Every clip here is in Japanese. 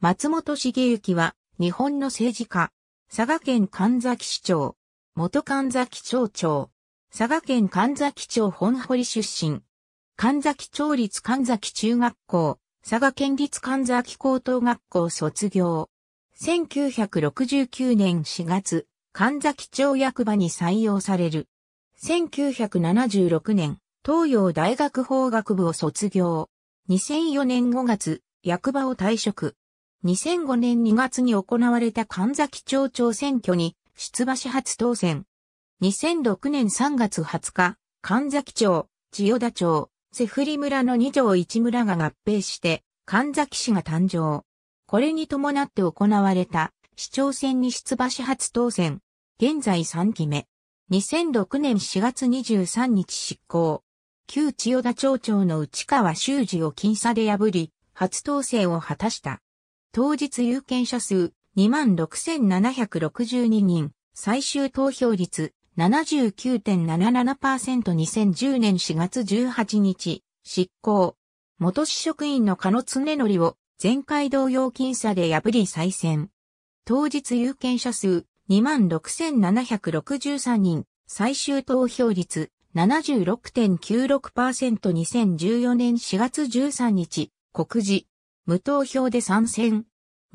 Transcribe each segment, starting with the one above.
松本茂之は、日本の政治家、佐賀県神崎市長、元神崎町長、佐賀県神崎町本堀出身、神崎町立神崎中学校、佐賀県立神崎高等学校卒業。1969年4月、神崎町役場に採用される。1976年、東洋大学法学部を卒業。2004年5月、役場を退職。2005年2月に行われた神崎町長選挙に出馬し初当選。2006年3月20日、神崎町、千代田町、セフリ村の2条1村が合併して、神崎市が誕生。これに伴って行われた市長選に出馬し初当選。現在3期目。2006年4月23日執行。旧千代田町長の内川修二を僅差で破り、初当選を果たした。当日有権者数26,762人、最終投票率 79.77%2010 年4月18日、執行。元市職員の加野常則を前回同様僅差で破り再選。当日有権者数26,763人、最終投票率 76.96%2014 年4月13日、告示。無投票で参戦。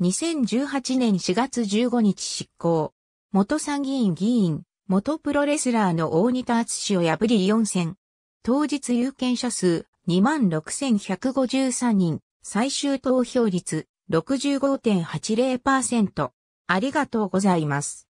2018年4月15日執行。元参議院議員、元プロレスラーの大仁田厚氏を破り4選。当日有権者数26,153人、最終投票率65.80%。ありがとうございます。